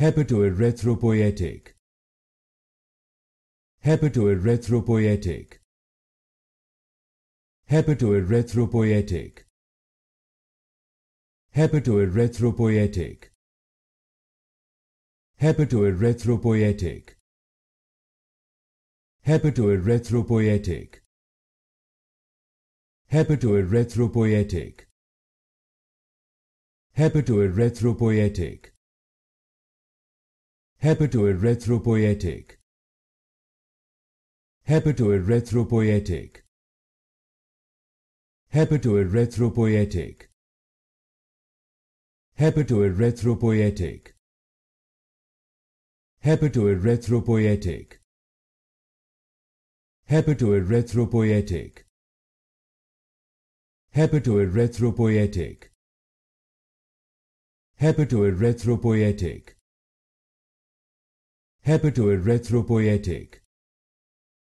hepatoerythropoietic hepatoerythropoietic hepatoerythropoietic hepatoerythropoietic hepatoerythropoietic hepatoerythropoietic hepatoerythropoietic hepatoerythropoietic hepatoerythropoietic hepatoerythropoietic hepatoerythropoietic hepatoerythropoietic hepatoerythropoietic hepatoerythropoietic hepatoerythropoietic hepatoerythropoietic Hepatoid retropoietic